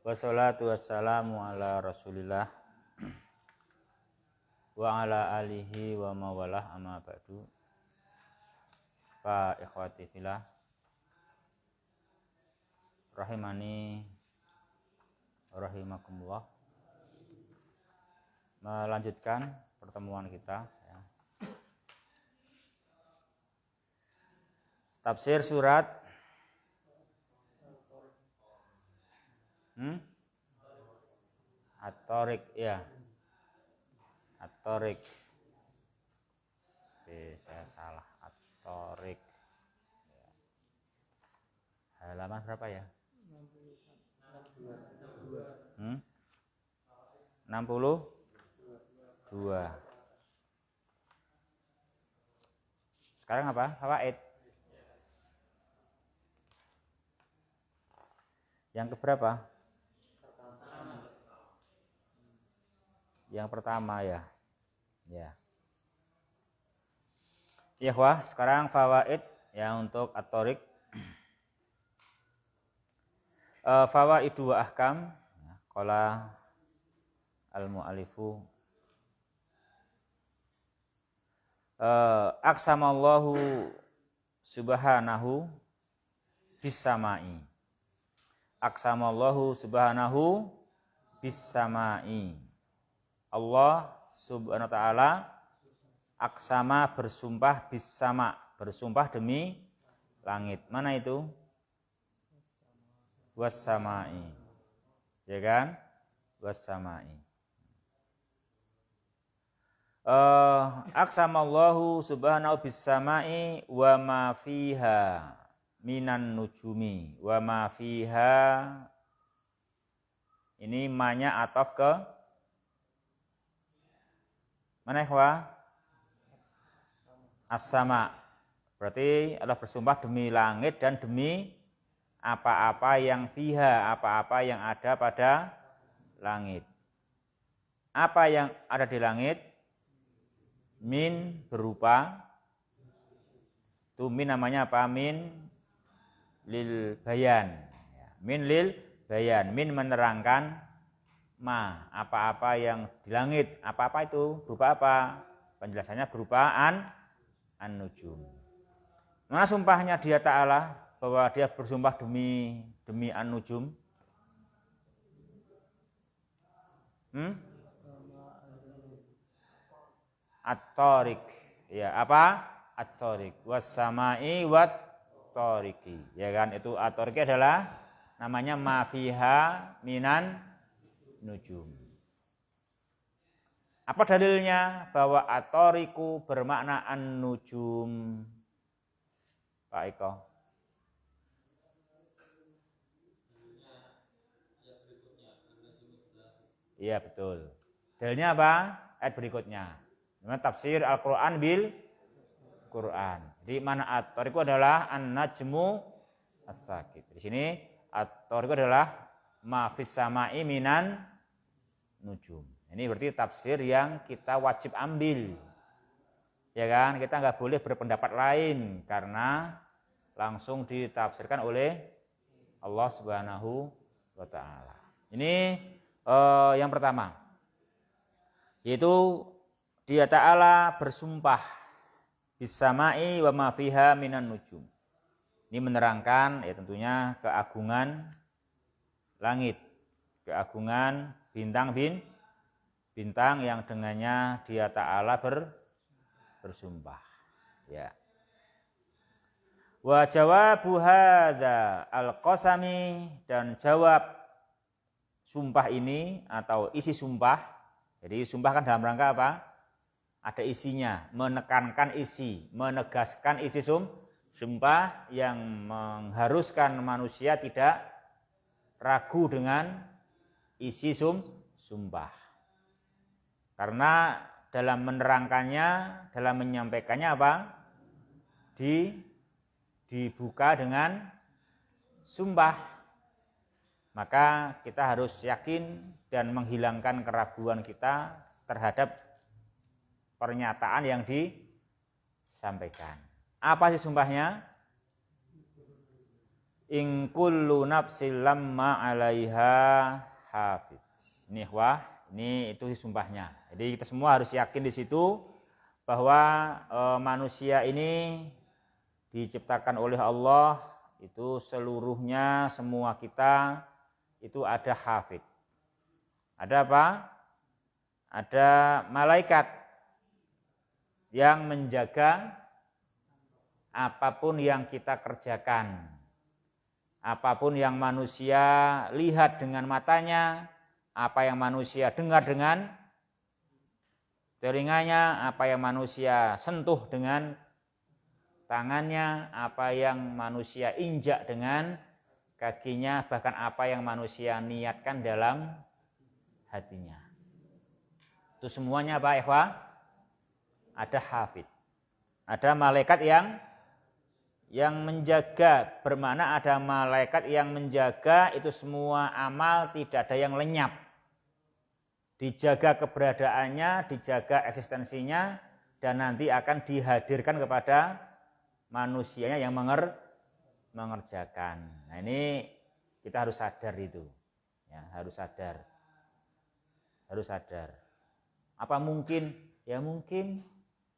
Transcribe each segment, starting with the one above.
Wassalatu wassalamu ala rasulillah Wa ala alihi wa mawalah amma ba'du Pak ikhwati filah Rahimani Rahimakumullah Melanjutkan pertemuan kita ya. Tafsir surat hmm? atorik ya atorik Oke, saya salah atorik ya. halaman eh, berapa ya 62 hmm? 62 Sekarang apa? Fawaid. Yang keberapa? yang pertama ya. Ya. Ya, wah, sekarang fawaid ya untuk atorik. E, eh, fawaid dua ahkam kola ya, al mu'alifu. E, eh, aksamallahu subhanahu bisamai aksamallahu subhanahu bisamai Allah Subhanahu wa taala aksama bersumpah bisama, bersumpah demi langit. Mana itu? Wasamai. Ya kan? Wasamai. Uh, eh, allahu subhanahu bisamai wa ma fiha minan nujumi wa ma fiha ini manya ataf ke Mana ikhwa? as Berarti Allah bersumpah demi langit dan demi apa-apa yang fiha, apa-apa yang ada pada langit. Apa yang ada di langit? Min berupa itu min namanya apa? Min lil bayan. Ya, min lil bayan. Min menerangkan ma, apa-apa yang di langit. Apa-apa itu berupa apa? Penjelasannya berupa an, an-nujum. Mana sumpahnya dia Ta'ala bahwa dia bersumpah demi demi an-nujum? Hmm? at Ya, apa? At-tariq. samai wat toriki Ya kan? Itu at adalah namanya mafiha minan nujum. Apa dalilnya bahwa atoriku bermakna an nujum? Pak Eko. Iya betul. Dalilnya apa? Ayat berikutnya. Memang tafsir Al-Quran bil Quran. Jadi mana atoriku adalah an-najmu as-sakit. Di sini atoriku adalah ma fis samai nujum. Ini berarti tafsir yang kita wajib ambil. Ya kan? Kita nggak boleh berpendapat lain karena langsung ditafsirkan oleh Allah Subhanahu wa taala. Ini eh, yang pertama. Yaitu dia taala bersumpah bisamai wa ma fiha minan nujum. Ini menerangkan ya tentunya keagungan langit, keagungan bintang bin bintang yang dengannya dia taala ber, bersumpah ya wa jawabu hadza al-qasami dan jawab sumpah ini atau isi sumpah jadi sumpah kan dalam rangka apa ada isinya menekankan isi menegaskan isi sum sumpah yang mengharuskan manusia tidak ragu dengan isi sum sumpah. Karena dalam menerangkannya, dalam menyampaikannya apa? Di dibuka dengan sumpah. Maka kita harus yakin dan menghilangkan keraguan kita terhadap pernyataan yang disampaikan. Apa sih sumpahnya? In kullu nafsin lamma 'alaiha hafid. Ini wah, ini itu sumpahnya. Jadi kita semua harus yakin di situ bahwa e, manusia ini diciptakan oleh Allah itu seluruhnya semua kita itu ada hafid. Ada apa? Ada malaikat yang menjaga apapun yang kita kerjakan. Apapun yang manusia lihat dengan matanya, apa yang manusia dengar dengan telinganya, apa yang manusia sentuh dengan tangannya, apa yang manusia injak dengan kakinya, bahkan apa yang manusia niatkan dalam hatinya. Itu semuanya Pak Ikhwa, ada hafid. Ada malaikat yang yang menjaga bermana ada malaikat yang menjaga itu semua amal tidak ada yang lenyap dijaga keberadaannya dijaga eksistensinya dan nanti akan dihadirkan kepada manusianya yang menger mengerjakan nah ini kita harus sadar itu ya harus sadar harus sadar apa mungkin ya mungkin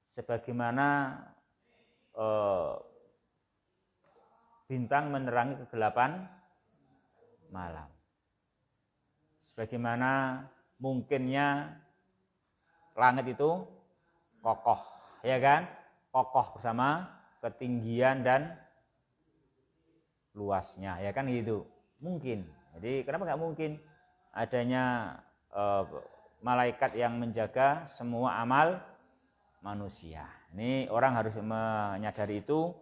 sebagaimana uh, bintang menerangi kegelapan malam. Sebagaimana mungkinnya langit itu kokoh, ya kan? Kokoh bersama ketinggian dan luasnya, ya kan gitu. Mungkin. Jadi kenapa nggak mungkin adanya uh, malaikat yang menjaga semua amal manusia. Ini orang harus menyadari itu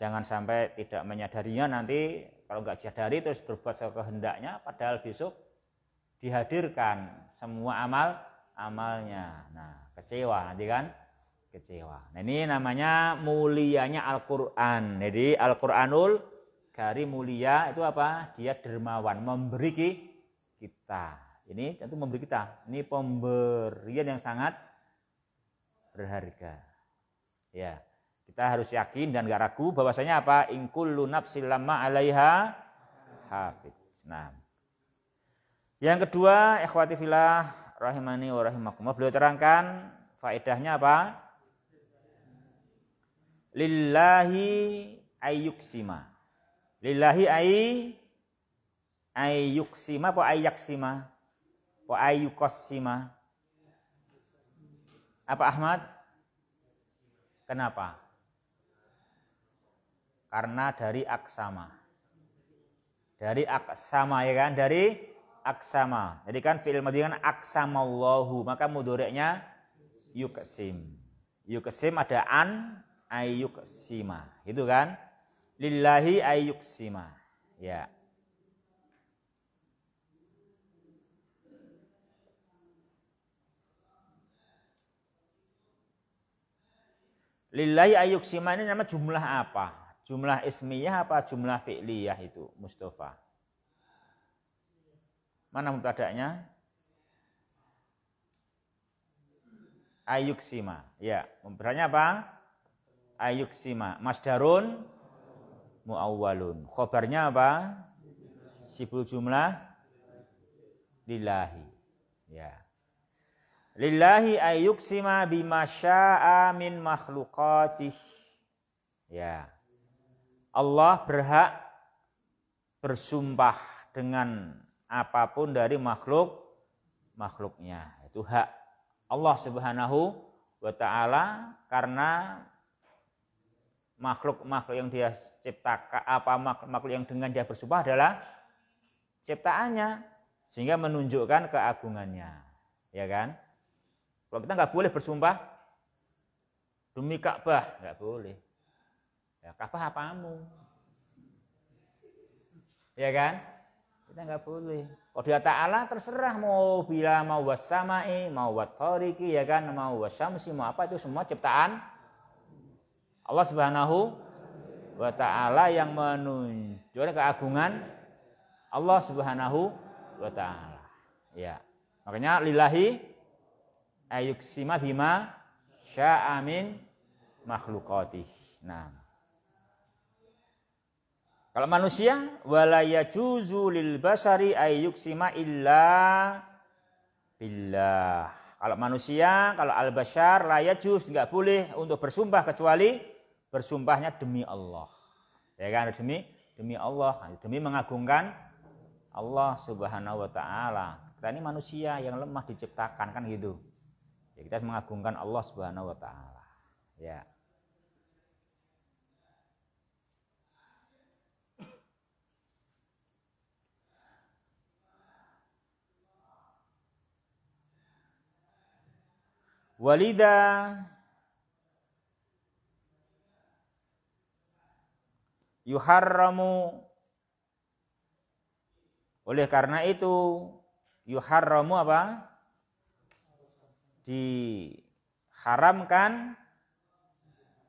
jangan sampai tidak menyadarinya nanti kalau nggak sadari terus berbuat kehendaknya, padahal besok dihadirkan semua amal amalnya nah kecewa nanti kan kecewa nah ini namanya mulianya Al-Quran jadi Al-Quranul dari mulia itu apa dia dermawan memberi kita ini tentu memberi kita ini pemberian yang sangat berharga ya kita harus yakin dan gak ragu bahwasanya apa? In kullu nafsin lamma 'alaiha hafid. Nah. Yang kedua, ikhwati filah rahimani wa rahimakumullah. Beliau terangkan faedahnya apa? Lillahi ayyuksima. Lillahi ayy ayyuksima apa ayyaksima? Apa ayyukosima? Apa Ahmad? Kenapa? Karena dari aksama. Dari aksama ya kan? Dari aksama. Jadi kan fi'il madhi kan aksamallahu, maka mudoreknya yuksim. Yuksim ada an ayyuksima. Itu kan? Lillahi ayyuksima. Ya. Lillahi ayyuksima ini nama jumlah apa? Jumlah ismiyah apa jumlah fi'liyah itu Mustafa? Mana mutadaknya? Ayuksima. Ya, beratnya apa? Ayuksima. Masdarun muawwalun. Khobarnya apa? Sibul jumlah lillahi. Ya. Lillahi ayuksima bimasya'a min makhlukatih. Ya. Allah berhak bersumpah dengan apapun dari makhluk makhluknya. Itu hak Allah Subhanahu wa taala karena makhluk-makhluk yang dia ciptakan apa makhluk yang dengan dia bersumpah adalah ciptaannya sehingga menunjukkan keagungannya. Ya kan? Kalau kita nggak boleh bersumpah demi Ka'bah, nggak boleh Ya, kafah apamu? Ya kan? Kita nggak boleh. Kalau dia Ta'ala terserah mau bila mau wasamai, mau watoriki, ya kan, mau wasamsi, mau apa itu semua ciptaan Allah Subhanahu wa taala yang menunjukkan keagungan Allah Subhanahu wa taala. Ya. Makanya lillahi ayuksima bima sya'amin makhlukatih. Nah. Kalau manusia walaya juzu lil basari ayyuksima illa billah. Kalau manusia, kalau al-bashar la juz enggak boleh untuk bersumpah kecuali bersumpahnya demi Allah. Ya kan demi demi Allah, demi mengagungkan Allah Subhanahu wa taala. Kita ini manusia yang lemah diciptakan kan gitu. Ya, kita mengagungkan Allah Subhanahu wa taala. Ya. walida yuharramu oleh karena itu yuharramu apa diharamkan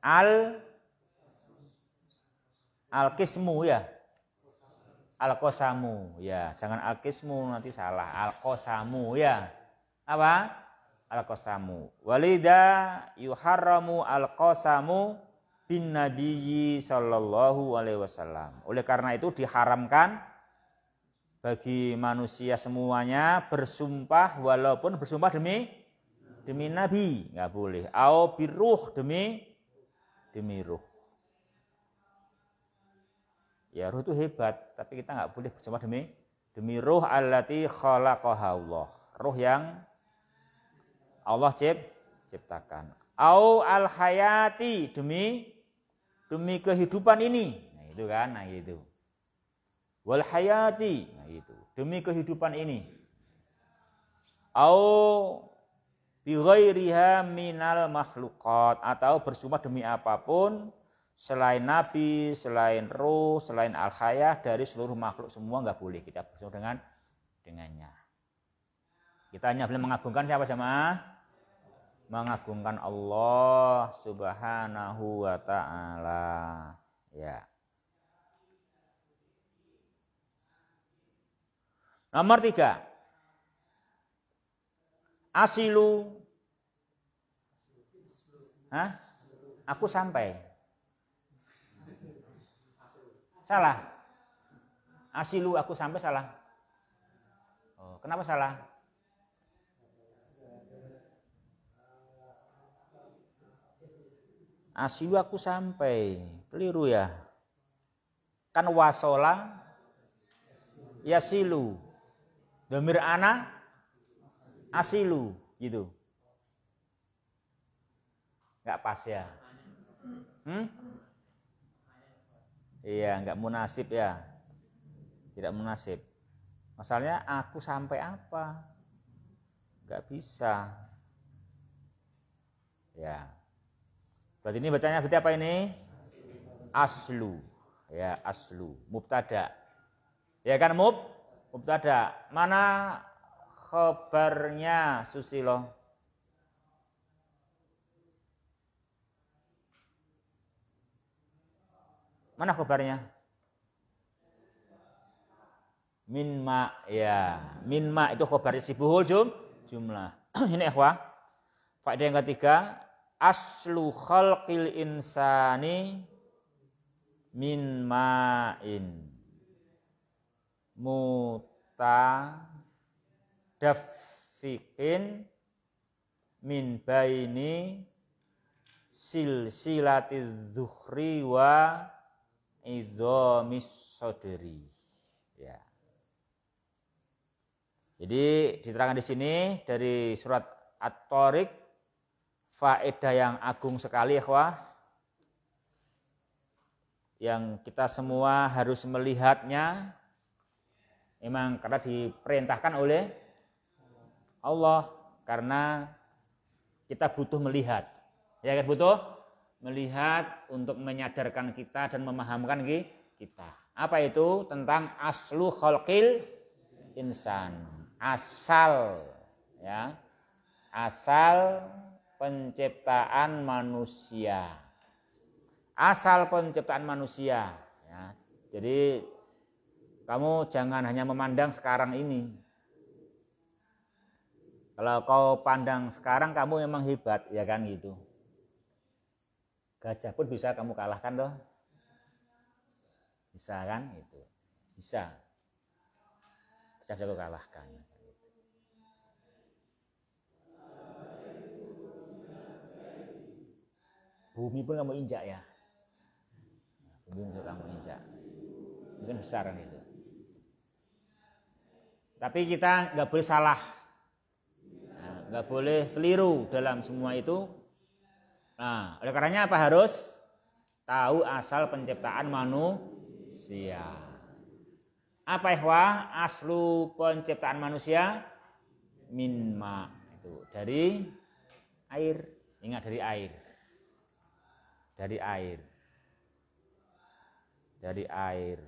al al ya al kosamu ya jangan al nanti salah al kosamu ya apa al-qasamu. Walida yuharramu al-qasamu bin nabiyyi sallallahu alaihi wasallam. Oleh karena itu diharamkan bagi manusia semuanya bersumpah walaupun bersumpah demi demi nabi, nggak boleh. Au biruh demi demi ruh. Ya ruh itu hebat, tapi kita nggak boleh bersumpah demi demi ruh allati khalaqaha Allah. Ruh yang Allah cip, ciptakan. Au al hayati demi demi kehidupan ini. Nah itu kan, nah itu. Wal hayati, nah itu. Demi kehidupan ini. Au bi ghairiha minal makhlukat atau bersumpah demi apapun selain nabi, selain ruh, selain al-hayah dari seluruh makhluk semua nggak boleh kita bersumpah dengan dengannya. Kita hanya boleh mengagungkan siapa jemaah? mengagungkan Allah Subhanahu wa taala. Ya. Nomor tiga Asilu Hah? Aku sampai. Salah. Asilu aku sampai salah. Oh, kenapa salah? Asilu aku sampai keliru ya kan wasola yasilu demir ana asilu gitu nggak pas ya hmm? iya nggak munasib ya tidak munasib masalahnya aku sampai apa nggak bisa ya Berarti ini bacanya berarti apa ini? Aslu. Ya, aslu. Mubtada. Ya kan mub? Mubtada. Mana khabarnya Susilo? Mana khabarnya? Min ma ya. Min ma itu khabarnya si buhul jum jumlah. ini ikhwah. Faedah yang ketiga, aslu khalqil insani min ma'in muta dafikin min baini silsilati zuhri wa idhomis sodri ya jadi diterangkan di sini dari surat At-Tariq faedah yang agung sekali ikhwah yang kita semua harus melihatnya memang karena diperintahkan oleh Allah karena kita butuh melihat ya kan butuh melihat untuk menyadarkan kita dan memahamkan kita apa itu tentang aslu khalqil insan asal ya asal penciptaan manusia. Asal penciptaan manusia. Ya. Jadi kamu jangan hanya memandang sekarang ini. Kalau kau pandang sekarang kamu memang hebat, ya kan gitu. Gajah pun bisa kamu kalahkan loh. Bisa kan itu. Bisa. Bisa kamu kalahkan. bumi pun kamu injak ya bumi untuk kamu injak mungkin besar kan itu tapi kita nggak boleh salah nah, nggak boleh keliru dalam semua itu nah oleh karenanya apa harus tahu asal penciptaan manusia apa ihwa aslu penciptaan manusia minma itu dari air ingat dari air dari air dari air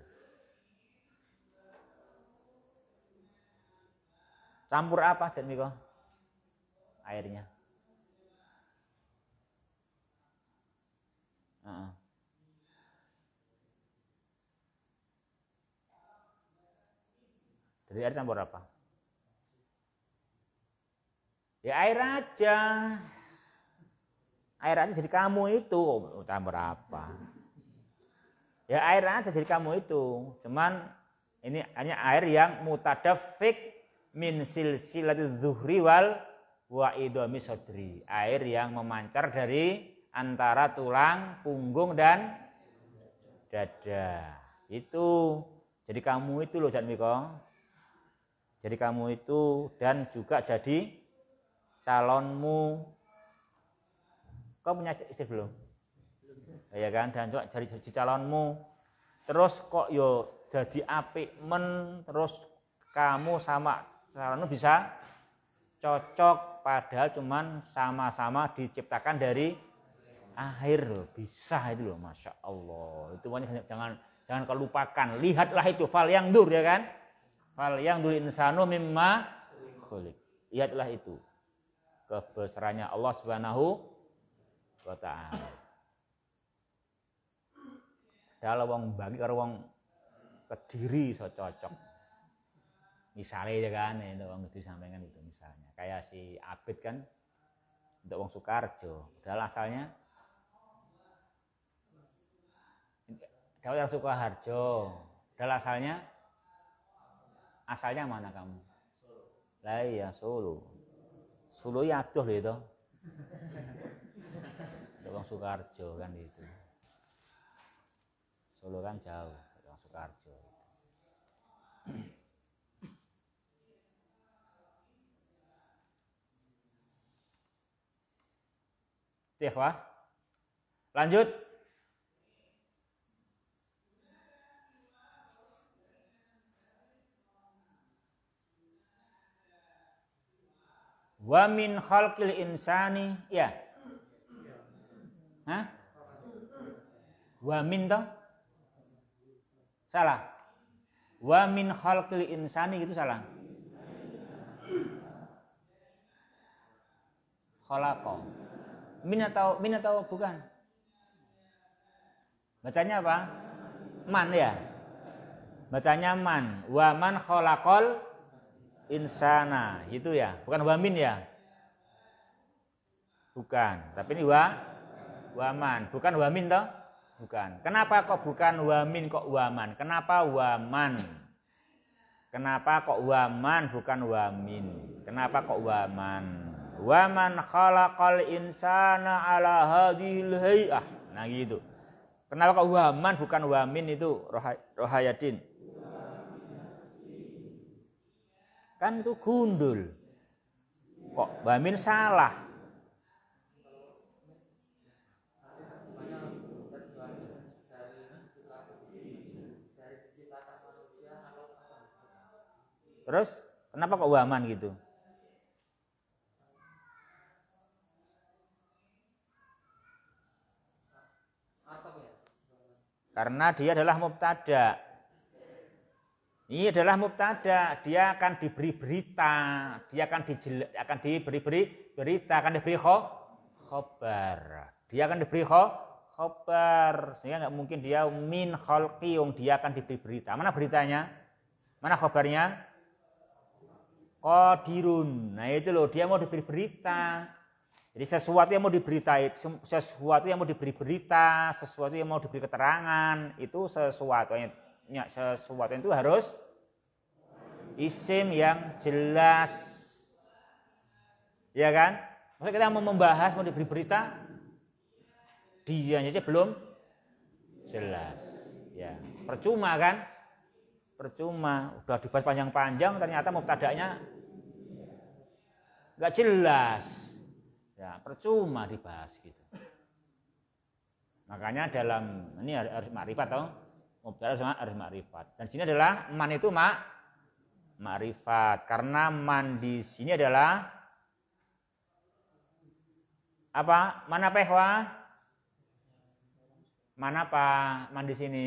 campur apa Jan Miko airnya uh -uh. dari air campur apa ya air aja air aja jadi kamu itu oh, berapa? ya air aja jadi kamu itu cuman ini hanya air yang mutadafik min silsilati zuhri wal wa idomi sodri air yang memancar dari antara tulang punggung dan dada itu jadi kamu itu loh Jan Mikong jadi kamu itu dan juga jadi calonmu Kau punya istri belum? Belum. Ya kan, dan coba cari jadi calonmu. Terus kok yo jadi api men terus kamu sama calonmu bisa cocok padahal cuman sama-sama diciptakan dari akhir loh bisa itu loh masya Allah itu banyak jangan jangan kelupakan lihatlah itu fal yang dur ya kan fal yang dur insanu mimma khulik lihatlah itu kebesarannya Allah subhanahu wa ta'ala Dalam wong bagi karo wong kediri so cocok misalnya ya kan itu wong itu sampaikan itu misalnya kayak si Abid kan untuk wong soekarjo padahal asalnya kalau yang suka harjo padahal asalnya asalnya mana kamu lah iya Solo Solo ya aduh itu Wong Sukarjo kan gitu. Solo kan jauh, Wong Sukarjo. Gitu. wah Lanjut. Wa min khalqil insani ya Hah? Wamin toh? Salah. Wamin khalqil insani gitu salah. Kholako. Min atau min atau bukan? Bacanya apa? Man ya. Bacanya man. Waman kholakol insana. Itu ya. Bukan wamin ya. Bukan. Tapi ini wa waman, bukan wamin toh? Bukan. Kenapa kok bukan wamin kok waman? Kenapa waman? Kenapa kok waman bukan wamin? Kenapa kok waman? Waman khalaqal insana ala hadhil hay'ah. Nah gitu. Kenapa kok waman bukan wamin itu Rohayatin Rohayadin? Kan itu gundul. Kok wamin salah? Terus kenapa kok waman gitu? Karena dia adalah mubtada. Ini iya, adalah mubtada, dia akan diberi berita, dia akan dijel, akan diberi beri, berita, akan diberi khobar. Dia akan diberi khobar, sehingga nggak mungkin dia min khalqi, dia akan diberi berita. Mana beritanya? Mana khobarnya? Kodirun. Oh, nah itu loh, dia mau diberi berita. Jadi sesuatu yang mau diberitain, sesuatu yang mau diberi berita, sesuatu yang mau diberi keterangan, itu sesuatu yang sesuatu yang itu harus isim yang jelas. Ya kan? Maksudnya kita mau membahas, mau diberi berita, dia aja belum jelas. Ya, percuma kan? percuma udah dibahas panjang-panjang ternyata mau mubtada'nya nggak jelas ya percuma dibahas gitu makanya dalam ini harus makrifat tau mubtada sama harus makrifat dan sini adalah man itu mak makrifat karena man di sini adalah apa mana pehwa mana apa man di sini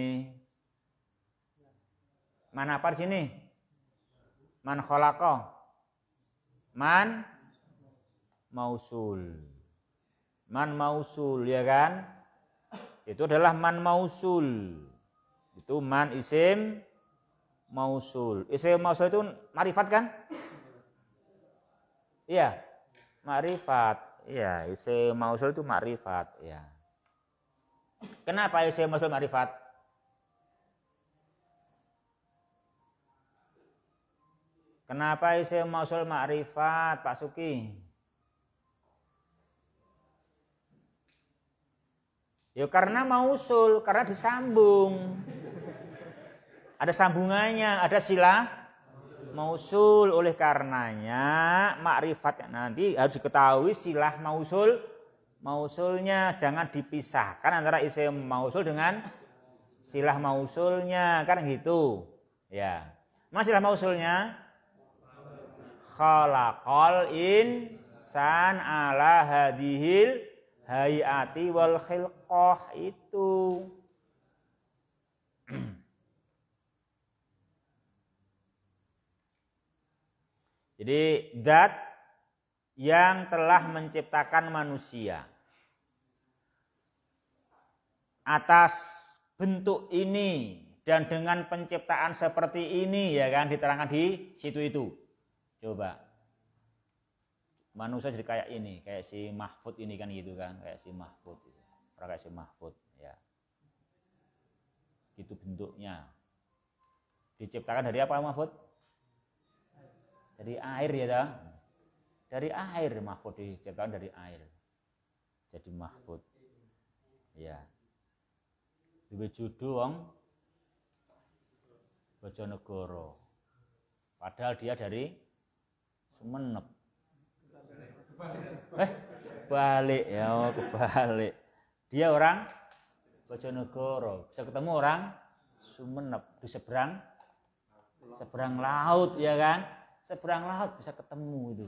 Mana apa di sini? Man kholako. Man mausul. Man mausul ya kan? Itu adalah man mausul. Itu man isim mausul. Isim mausul itu marifat kan? Iya. Marifat. Iya, isim mausul itu marifat, ya. Kenapa isim mausul marifat? Kenapa isi mausul ma'rifat Pak Suki? Ya karena mausul, karena disambung. Ada sambungannya, ada sila mausul. Oleh karenanya makrifat nanti harus diketahui silah mausul mausulnya jangan dipisahkan antara isim mausul dengan silah mausulnya kan gitu ya. masih silah mausulnya khalaqal insan ala hadihil hayati wal khilqah itu. Jadi zat yang telah menciptakan manusia. Atas bentuk ini dan dengan penciptaan seperti ini ya kan diterangkan di situ itu. Coba manusia jadi kayak ini, kayak si Mahfud ini kan gitu kan, kayak si Mahfud, gitu. kayak si Mahfud ya. gitu bentuknya. Diciptakan dari apa Mahfud? Dari air ya ta? Dari air Mahfud diciptakan dari air. Jadi Mahfud. Ya. Duwe judul wong Bojonegoro. Padahal dia dari Semenep. Eh, balik eh, ya, oh, kebalik. Dia orang Bojonegoro, bisa ketemu orang Sumenep di seberang seberang laut ya kan? Seberang laut bisa ketemu itu.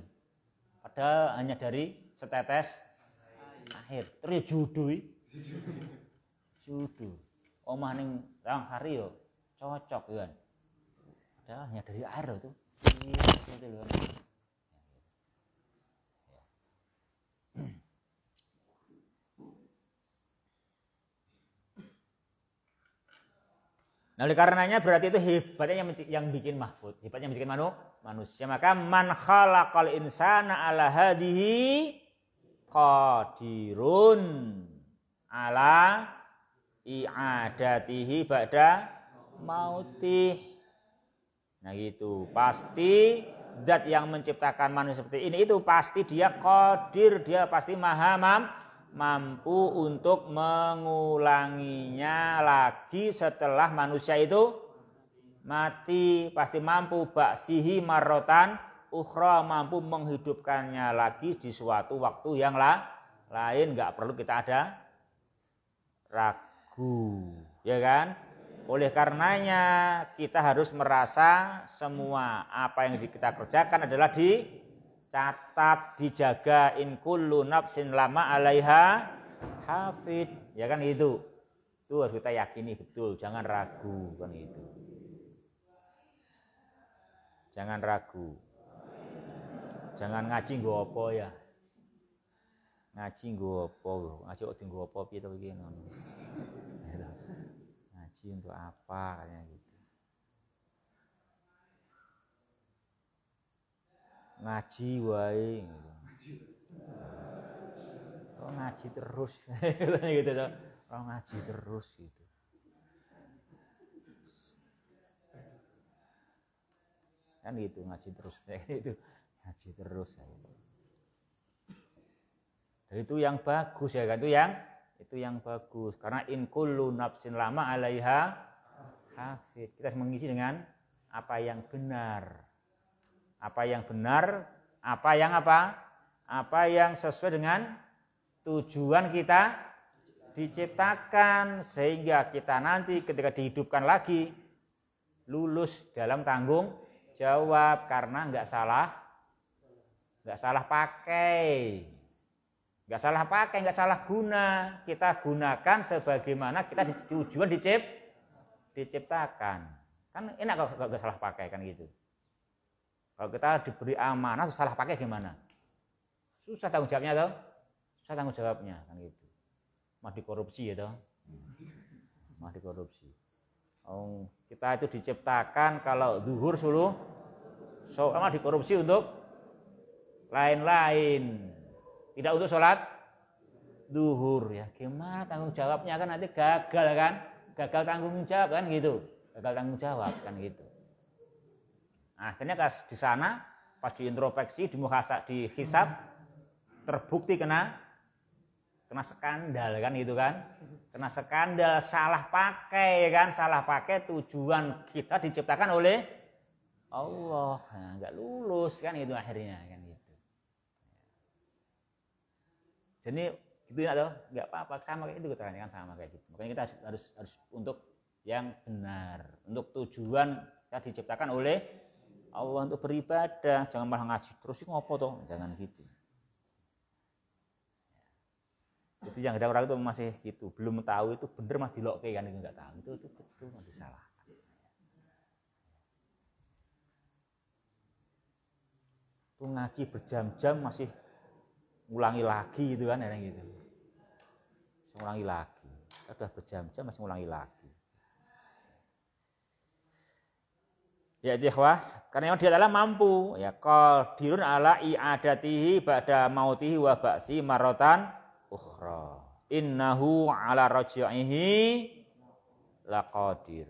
Padahal hanya dari setetes akhir. Terus judui, Judu. Omah ning Rawang Sari yo cocok ya kan. Padahal hanya dari air itu. Iya, loh. Nah, oleh karenanya berarti itu hebatnya yang, yang bikin mahfud, hebatnya yang bikin manu, manusia. Maka man khalaqal insana ala hadihi qadirun ala i'adatihi ba'da mautih. Nah gitu, pasti zat yang menciptakan manusia seperti ini itu pasti dia qadir, dia pasti maha mampu mampu untuk mengulanginya lagi setelah manusia itu mati pasti mampu baksihi marotan ukhra mampu menghidupkannya lagi di suatu waktu yang lah, lain nggak perlu kita ada ragu ya kan oleh karenanya kita harus merasa semua apa yang kita kerjakan adalah di catat dijaga in kullu nafsin lama alaiha hafid ya kan itu itu harus kita yakini betul jangan ragu kan itu jangan ragu jangan ngaji nggo apa ya ngaji nggo apa ngaji kok apa piye to ngaji untuk apa katanya gitu ngaji wae gitu. Kok ngaji terus gitu toh. Kok ngaji terus gitu. Kan gitu ngaji terus itu Ngaji terus ya. Dan itu yang bagus ya kan itu yang itu yang bagus karena in kullu nafsin lama alaiha hafid. Kita mengisi dengan apa yang benar. Apa yang benar, apa yang apa? Apa yang sesuai dengan tujuan kita diciptakan sehingga kita nanti ketika dihidupkan lagi lulus dalam tanggung jawab karena nggak salah nggak salah pakai nggak salah pakai nggak salah guna kita gunakan sebagaimana kita tujuan dicipt diciptakan kan enak kalau nggak salah pakai kan gitu kalau kita diberi amanah salah pakai gimana? Susah tanggung jawabnya toh? Susah tanggung jawabnya kan gitu. Mah dikorupsi ya toh? Mah dikorupsi. Oh, kita itu diciptakan kalau duhur suluh so, sama dikorupsi untuk lain-lain. Tidak untuk sholat duhur ya. Gimana tanggung jawabnya kan nanti gagal kan? Gagal tanggung jawab kan gitu. Gagal tanggung jawab kan gitu. Nah, akhirnya di sana pas di introspeksi di muhasa, hisap terbukti kena kena skandal kan gitu kan. Kena skandal salah pakai ya kan, salah pakai tujuan kita diciptakan oleh Allah. Nah, nggak lulus kan itu akhirnya kan gitu. Jadi itu ya nggak apa-apa sama kayak itu kita kan sama kayak gitu. Makanya kita harus harus, harus untuk yang benar, untuk tujuan kita diciptakan oleh Allah untuk beribadah, jangan malah ngaji terus ngopo toh, jangan gitu. Itu yang ada orang itu masih gitu, belum tahu itu bener mah dilokke kan itu enggak tahu. Itu itu betul masih salah. Itu ngaji berjam-jam masih ulangi lagi gitu kan, ya, gitu. Ulangi lagi, sudah berjam-jam masih ulangi lagi. Ya itu ikhwah, karena yang dia adalah mampu ya qadirun ala i'adatihi ba'da mautihi wa ba'si marotan ukhra. Innahu ala raji'ihi laqadir.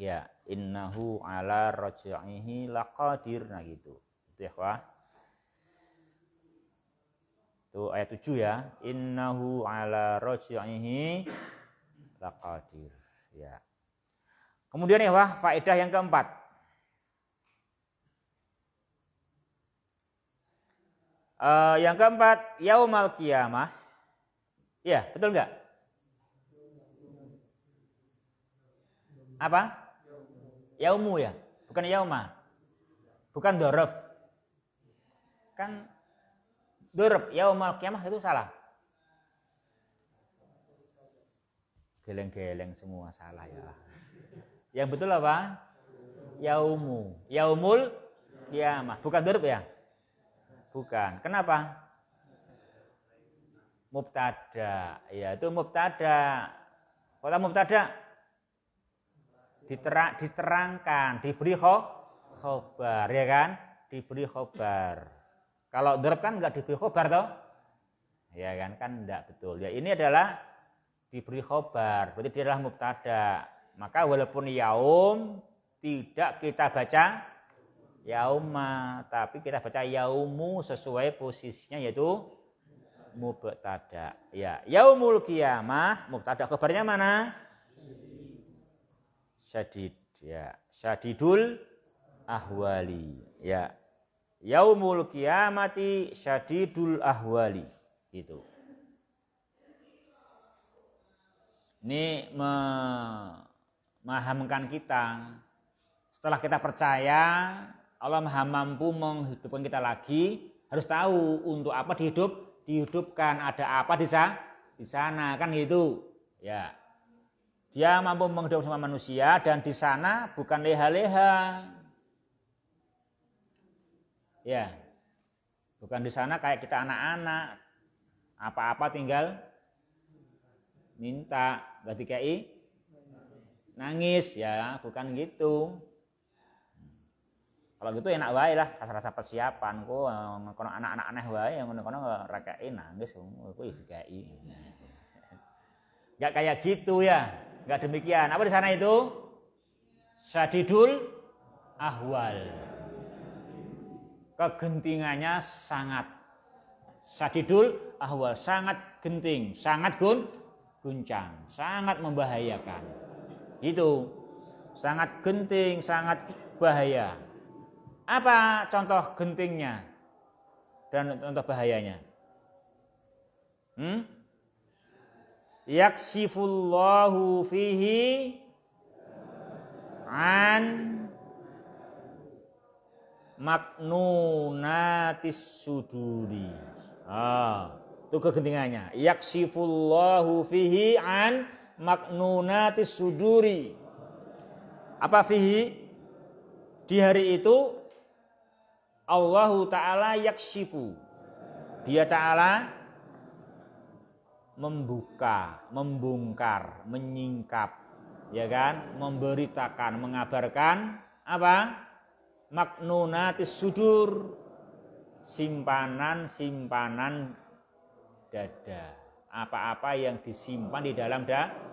Ya, innahu ala raji'ihi laqadir nah gitu. Itu ikhwah. Itu ayat 7 ya. Innahu ala raji'ihi laqadir. Ya. Kemudian ya faedah yang keempat. Uh, yang keempat, yaumal kiamah. Iya, betul nggak? Apa? Yaumu ya, bukan yauma. Bukan dorob. Kan dorob, yaumal kiamah itu salah. geleng-geleng semua salah ya. Yang betul apa? Yaumu. Yaumul kiamah. Bukan dorb ya? Bukan. Kenapa? Mubtada. Ya, itu mubtada. Kota mubtada Diterang, diterangkan, diberi khobar, ya kan? Diberi khobar. Kalau derb kan enggak diberi khobar toh? Ya kan kan enggak betul. Ya ini adalah diberi khobar, berarti dia adalah mubtada. Maka walaupun yaum tidak kita baca yauma, tapi kita baca yaumu sesuai posisinya yaitu mubtada. Ya, yaumul kiamah mubtada kabarnya mana? Syadid ya, syadidul ahwali ya. Yaumul kiamati syadidul ahwali itu. Ini me menghamkan kita. Setelah kita percaya, Allah maha mampu menghidupkan kita lagi, harus tahu untuk apa dihidup, dihidupkan, ada apa di sana, di sana kan gitu. Ya. Dia mampu menghidupkan semua manusia dan di sana bukan leha-leha. Ya. Bukan di sana kayak kita anak-anak. Apa-apa tinggal minta, Berarti ki nangis ya bukan gitu kalau gitu enak wae lah rasa-rasa persiapan ku eh, kono anak-anak aneh wae yang kono kono rakai nangis ku dikai nggak kayak gitu ya nggak demikian apa di sana itu sadidul ahwal kegentingannya sangat sadidul ahwal sangat genting sangat gun guncang sangat membahayakan itu sangat genting, sangat bahaya. Apa contoh gentingnya dan contoh bahayanya? Hmm? Yaksifullahu fihi an maknunatis suduri. Ah, itu kegentingannya. Yaksifullahu fihi an maknunatis suduri. Apa fihi? Di hari itu Allahu taala yakshifu. Dia taala membuka, membongkar, menyingkap, ya kan? Memberitakan, mengabarkan apa? Maknunatis sudur. Simpanan-simpanan dada. Apa-apa yang disimpan di dalam dada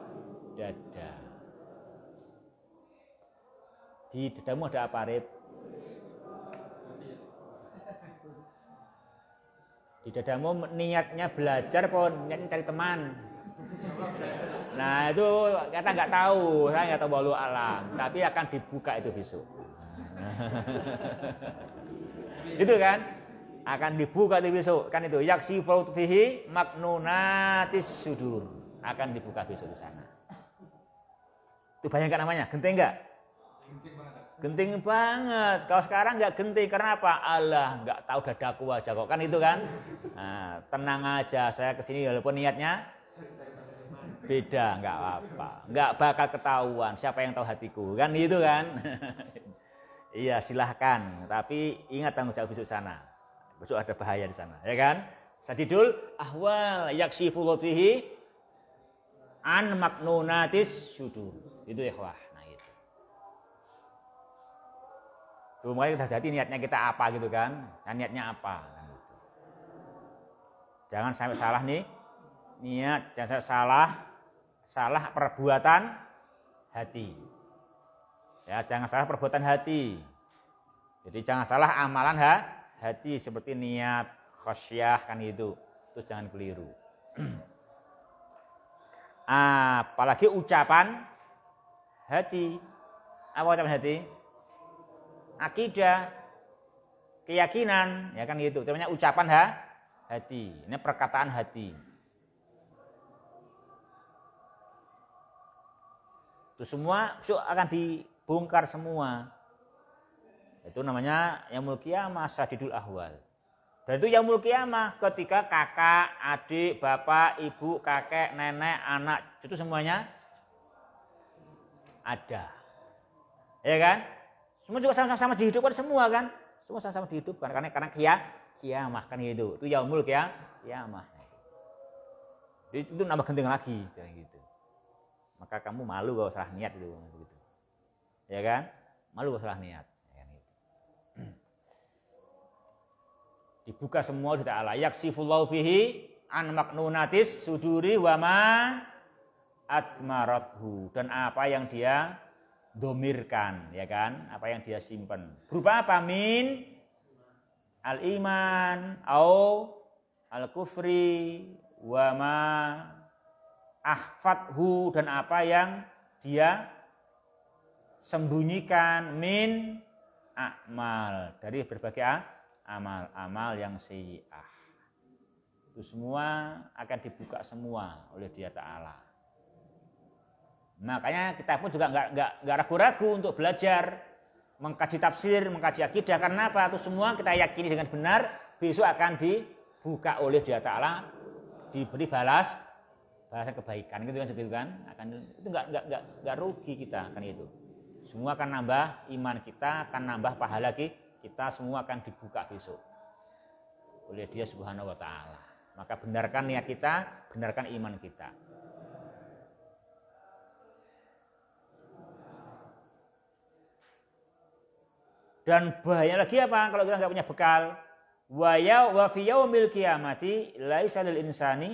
dada. Di dadamu ada apa, Rip? Di dadamu niatnya belajar apa niatnya cari teman? Nah itu kata nggak tahu, saya nggak tahu walau alam, tapi akan dibuka itu besok. itu kan akan dibuka itu besok kan itu yaksi fihi maknunatis sudur akan dibuka besok di sana Tuh bayangkan namanya, genting enggak? Genting banget. Kalau sekarang nggak genting, karena apa? Allah nggak tahu dadaku aja kok kan itu kan. Nah, tenang aja, saya kesini walaupun niatnya beda, nggak apa-apa, nggak bakal ketahuan. Siapa yang tahu hatiku kan itu kan? iya silahkan, tapi ingat tanggung jawab besok sana. Besok ada bahaya di sana, ya kan? Sadidul ahwal yaksi fulotihi an maknunatis sudur itu ikhwah nah itu tuh mulai kita jadi niatnya kita apa gitu kan nah, niatnya apa nah, gitu. jangan sampai salah nih niat jangan sampai salah salah perbuatan hati ya jangan salah perbuatan hati jadi jangan salah amalan ha, hati seperti niat khosyah kan itu itu jangan keliru apalagi ucapan hati. Apa ucapan hati? Akidah, keyakinan, ya kan gitu. Namanya ucapan ha, hati. Ini perkataan hati. Itu semua besok akan dibongkar semua. Itu namanya yang mulia masa didul Ahwal. Dan itu yang mulia mah ketika kakak, adik, bapak, ibu, kakek, nenek, anak, itu semuanya ada. Ya kan? Semua juga sama-sama dihidupkan semua kan? Semua sama-sama dihidupkan karena karena kia kiamah kan gitu. Itu yaumul kia kiamah. Jadi itu nambah genting lagi kayak gitu. Maka kamu malu kalau salah niat itu gitu. Ya kan? Malu kalau salah niat. Ya gitu. Dibuka semua di layak Yaksifullahu fihi an maknunatis suduri wama atmarathu dan apa yang dia domirkan ya kan apa yang dia simpan berupa apa min al iman au al kufri wa ma ahfadhu dan apa yang dia sembunyikan min akmal dari berbagai amal-amal yang si'ah itu semua akan dibuka semua oleh dia Ta'ala Makanya kita pun juga nggak nggak nggak ragu-ragu untuk belajar, mengkaji tafsir, mengkaji akidah. Karena apa? Itu semua kita yakini dengan benar, besok akan dibuka oleh Dia Taala, diberi balas balasan kebaikan gitu kan gitu kan akan itu nggak nggak nggak nggak rugi kita kan itu semua akan nambah iman kita akan nambah pahala kita kita semua akan dibuka besok oleh dia subhanahu wa ta'ala maka benarkan niat kita benarkan iman kita Dan bahaya lagi apa kalau kita nggak punya bekal? wa ya, yaumil laisa lil insani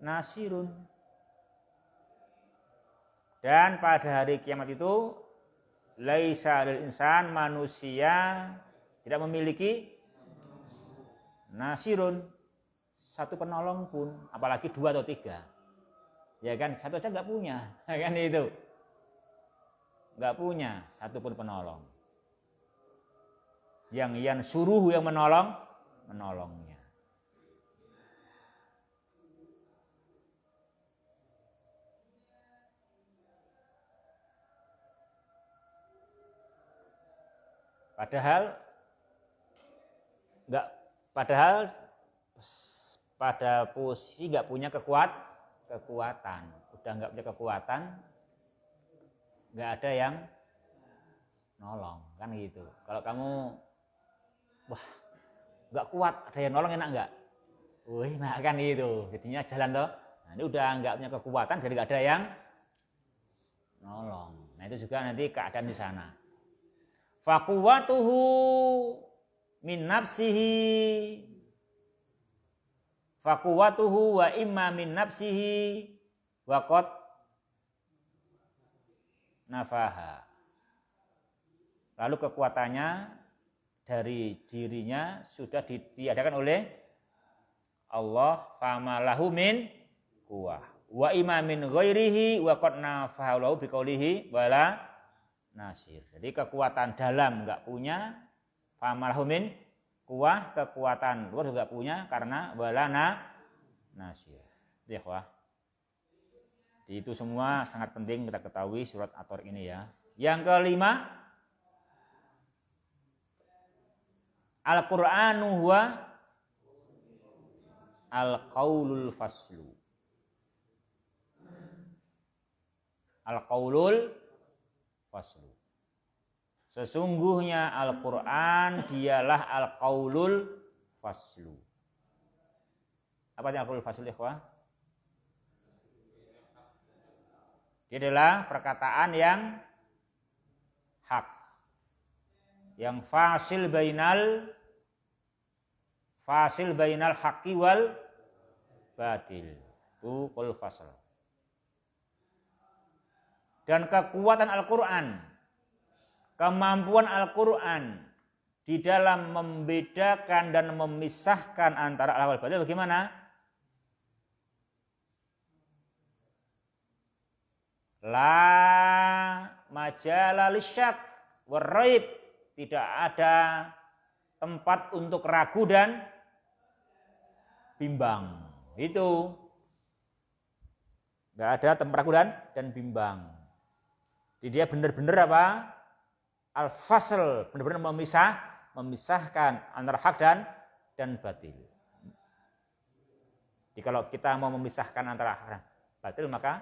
nasirun. Dan pada hari kiamat itu laisa lil insan manusia tidak memiliki nasirun satu penolong pun apalagi dua atau tiga ya kan satu aja nggak punya ya kan itu nggak punya satu pun penolong yang yang suruh yang menolong menolongnya padahal nggak padahal pada posisi nggak punya kekuat kekuatan udah enggak punya kekuatan nggak ada yang nolong kan gitu kalau kamu wah nggak kuat ada yang nolong enak nggak wih nah kan itu jadinya jalan toh nah, ini udah nggak punya kekuatan jadi nggak ada yang nolong nah itu juga nanti keadaan di sana fakuwatuhu min nafsihi fakuwatuhu wa imma min nafsihi wa qad nafaha lalu kekuatannya dari dirinya sudah ditiadakan oleh Allah famalahu min kuah wa imamin ghairihi wa qad nafahu biqaulihi wala nasir. Jadi kekuatan dalam enggak punya famalahu min kuah kekuatan luar juga punya karena wala na nasir. Ya, Itu semua sangat penting kita ketahui surat Ator ini ya. Yang kelima, Al-Qur'anu huwa al-qaulul faslu. Al-qaulul faslu. Sesungguhnya Al-Qur'an dialah al-qaulul faslu. Apa yang al-qaulul faslu ikhwah? Dia adalah perkataan yang hak. Yang fasil bainal Fasil bainal haqqi wal batil. Itu kul Dan kekuatan Al-Qur'an, kemampuan Al-Qur'an di dalam membedakan dan memisahkan antara al wal batil bagaimana? La majala lisyak waraib. Tidak ada tempat untuk ragu dan bimbang. Itu. Enggak ada temperakuran dan bimbang. Jadi dia benar-benar apa? Al-fasl, benar-benar memisah, memisahkan antara hak dan dan batil. Jadi kalau kita mau memisahkan antara hak dan batil maka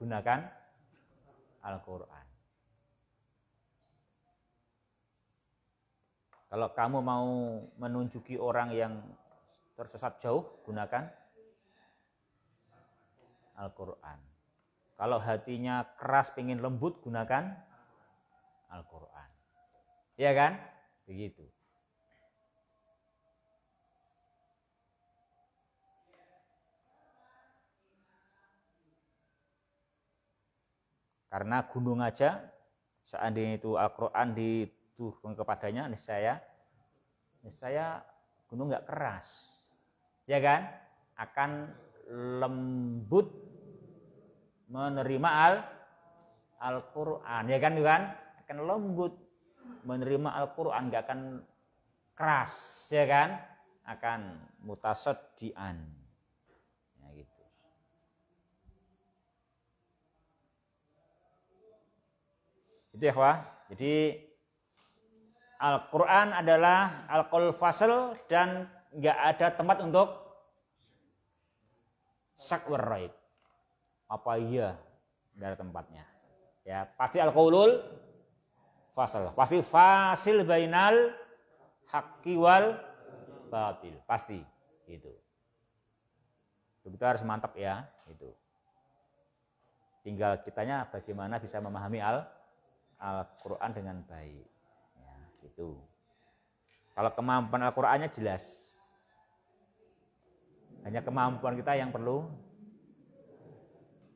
gunakan Al-Qur'an. Kalau kamu mau menunjuki orang yang tersesat jauh gunakan Al-Quran. Kalau hatinya keras pengen lembut gunakan Al-Quran. Iya kan? Begitu. Karena gunung aja seandainya itu Al-Quran diturun kepadanya niscaya niscaya gunung nggak keras ya kan akan lembut menerima al Al-Qur'an ya kan kan akan lembut menerima Al-Qur'an gak akan keras ya kan akan an ya gitu itu ya wah jadi Al-Quran adalah Al-Qul dan nggak ada tempat untuk syakwer Apa iya? Nggak ada tempatnya. Ya, pasti al-qaulul fasal. Pasti fasil bainal hakiwal batil. Pasti itu. Kita harus mantap ya, itu. Tinggal kitanya bagaimana bisa memahami al Al-Qur'an dengan baik. Ya, itu. Kalau kemampuan Al-Qur'annya jelas, hanya kemampuan kita yang perlu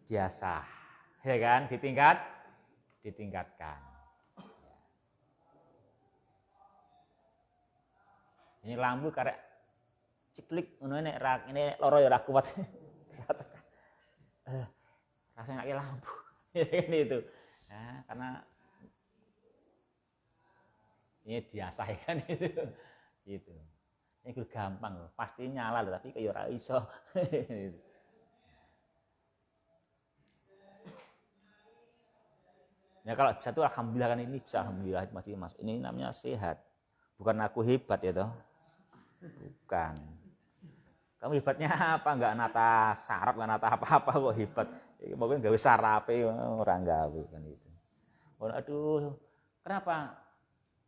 biasa, ya kan? Ditingkat, ditingkatkan. Ini lampu karek ciklik ini ini rak ini loro ya kuat. Eh, Rasanya kayak lampu. ini ya kan itu. Ya karena ini biasa ya kan itu. Gitu. Iku gampang, pasti nyala loh, tapi kayak orang iso. ya kalau bisa tuh alhamdulillah kan ini bisa alhamdulillah masih masuk. ini namanya sehat bukan aku hebat ya toh bukan kamu hebatnya apa Enggak nata sarap nggak nata apa apa kok hebat mungkin bisa rapi orang gawe kan itu aduh kenapa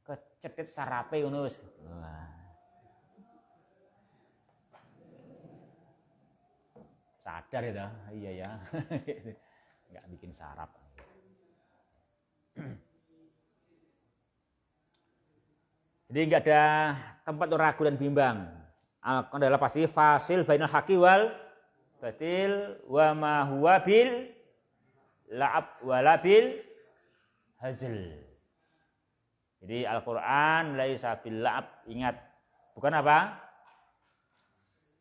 kecetit sarape Yunus? sadar ya gitu. dah iya ya nggak bikin sarap jadi nggak ada tempat untuk ragu dan bimbang adalah pasti fasil bainal haqi wal batil wa ma huwa bil la'ab wa bil hazl jadi Al-Quran laisa bil la'ab ingat bukan apa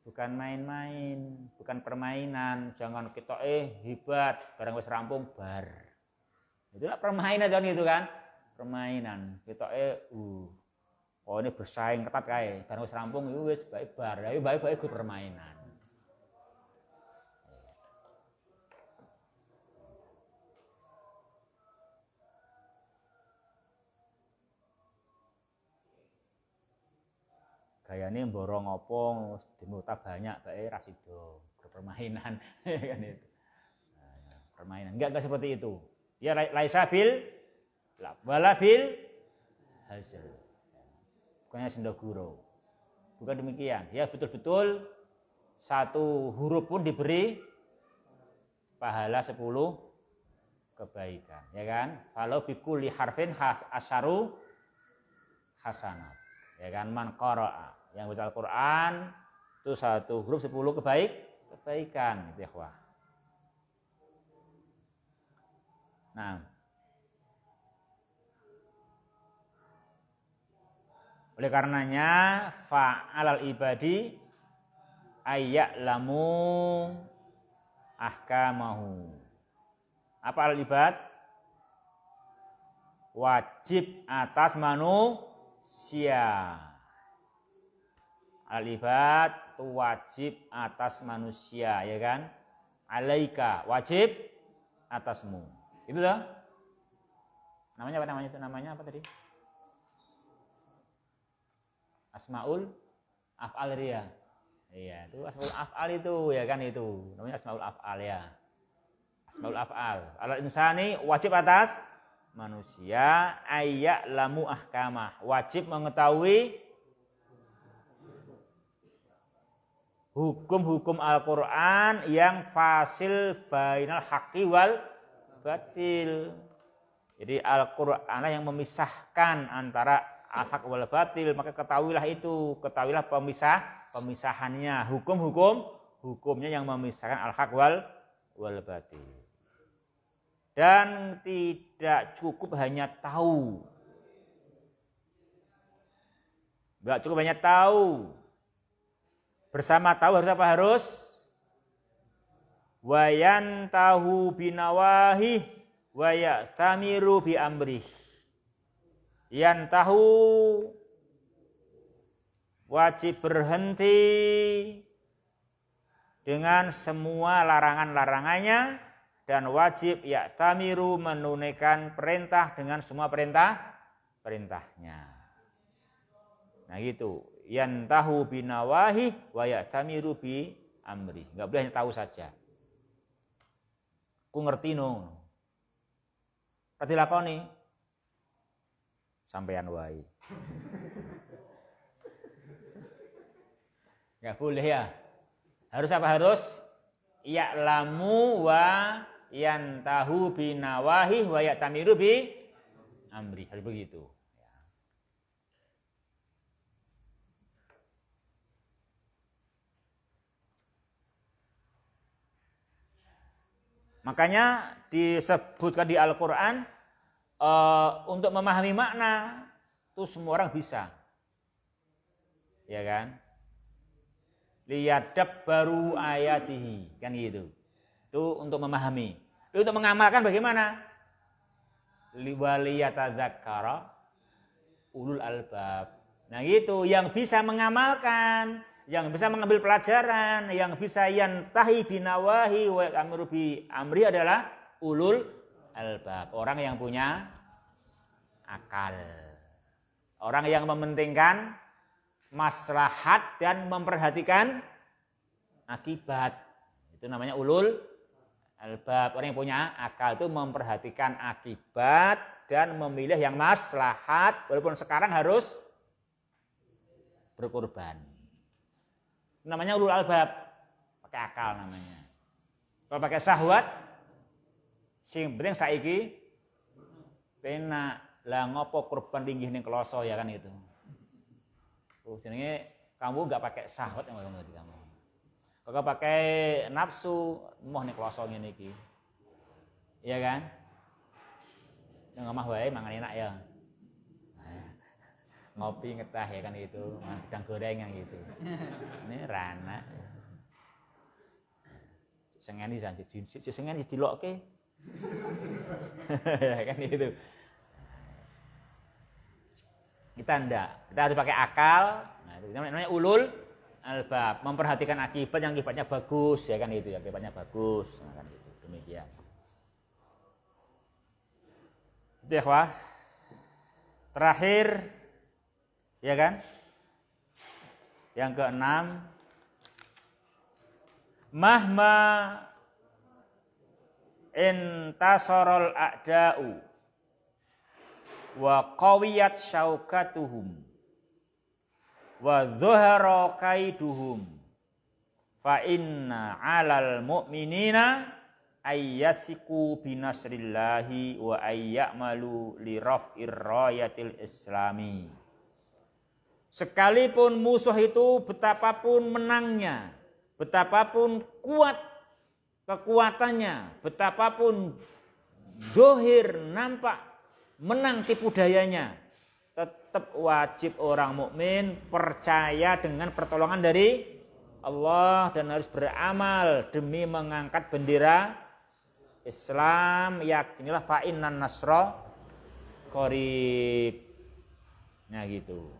bukan main-main, bukan permainan. Jangan kita eh hebat, barang wis rampung bar. Itulah permainan jangan itu kan. Permainan. Kita eh uh. Oh ini bersaing ketat kae, barang wis rampung ya wis baik bar. Ayo ya, baik-baik permainan. Gaya ini borong opong dimuta banyak bae rasido permainan ya kan itu nah, permainan enggak enggak seperti itu ya laisa bil wala bil hasil bukannya guru. bukan demikian ya betul-betul satu huruf pun diberi pahala sepuluh kebaikan ya kan kalau bikuli harfin has asharu hasanat ya kan man qara'a yang baca Al-Qur'an itu satu huruf 10 kebaik kebaikan gitu ya wah. Nah. Oleh karenanya fa'alal ibadi ayak lamu ahkamahu. Apa al ibad? Wajib atas manu manusia. Alifat wajib atas manusia, ya kan? Alaika wajib atasmu. Itu dah. Namanya apa namanya itu? Namanya apa tadi? Asmaul af'al ria. Iya, itu asmaul af'al itu ya kan itu. Namanya asmaul af'al ya. Asmaul af'al. alat insani wajib atas manusia ayak lamu ahkamah wajib mengetahui hukum-hukum Al-Qur'an yang fasil bainal haqi wal batil. Jadi Al-Qur'an yang memisahkan antara al-haq wal batil, maka ketahuilah itu, ketahuilah pemisah pemisahannya, hukum-hukum hukumnya yang memisahkan al-haq wal wal batil dan tidak cukup hanya tahu. tidak cukup hanya tahu. Bersama tahu harus apa harus? Wayan tahu binawahi waya tamiru bi amri. Yan tahu wajib berhenti dengan semua larangan-larangannya dan wajib ya tamiru menunaikan perintah dengan semua perintah perintahnya. Nah gitu. Yang tahu binawahi wa Tamiru bi amri. Enggak boleh hanya tahu saja. Ku ngerti no. Ngerti lakoni. Sampean wae. Enggak boleh ya. Harus apa harus? Ya lamu wa yang tahu binawahi wa tamiru bi amri. Harus begitu. Makanya disebutkan di Al-Quran e, untuk memahami makna itu semua orang bisa. Ya kan? Liyadab baru ayatihi. Kan gitu. Itu untuk memahami. Tapi untuk mengamalkan bagaimana? Liwaliyatadzakara ulul albab. Nah gitu, yang bisa mengamalkan, yang bisa mengambil pelajaran, yang bisa yantahi binawahi wa amru bi amri adalah ulul albab. Orang yang punya akal. Orang yang mementingkan maslahat dan memperhatikan akibat. Itu namanya ulul Albab, orang yang punya akal itu memperhatikan akibat dan memilih yang maslahat walaupun sekarang harus berkorban. Namanya ulul albab, pakai akal namanya. Kalau pakai sahwat sing penting saiki pena lah ngopo korban tinggi ning kloso ya kan itu. Oh jenenge kamu nggak pakai sahwat yang kamu kamu. Kagak pakai nafsu, moh nih kloso ini ki Iya kan? Yang ngomah baik mangan enak ya. Ngopi ngetah ya kan gitu, makan goreng yang gitu. Ini rana. Sengeni jan sengeni oke? ya kan gitu. Kita ndak, kita harus pakai akal. Nah, itu namanya ulul albab memperhatikan akibat yang akibatnya bagus ya kan itu ya akibatnya bagus nah, kan itu demikian itu ya wah terakhir ya kan yang keenam mahma intasorol a'da'u wa qawiyat syaukatuhum wa dhuhara kaiduhum fa inna 'alal mu'minina ayyasiku binasrillahi wa ayyamalu li raf'ir rayatil islami sekalipun musuh itu betapapun menangnya betapapun kuat kekuatannya betapapun dohir nampak menang tipu dayanya tetap wajib orang mukmin percaya dengan pertolongan dari Allah dan harus beramal demi mengangkat bendera Islam yakinilah fa'inan nasro korib nah gitu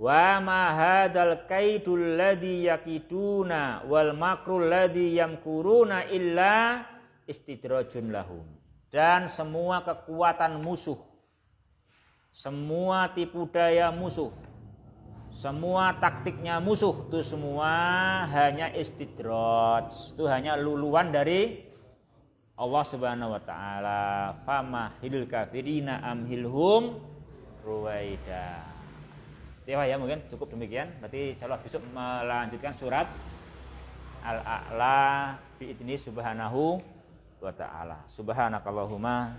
wa ma hadal kaidul ladhi yakiduna wal makrul ladhi yamkuruna illa istidrojun lahum dan semua kekuatan musuh semua tipu daya musuh. Semua taktiknya musuh itu semua hanya istidroj. Itu hanya luluan dari Allah Subhanahu wa taala. Fama Famahil kafirina amhilhum ruwaida. Dewa iya, ya mungkin cukup demikian. Berarti insyaallah besok melanjutkan surat Al-A'la bi'idni subhanahu wa ta'ala. Subhanakallahumma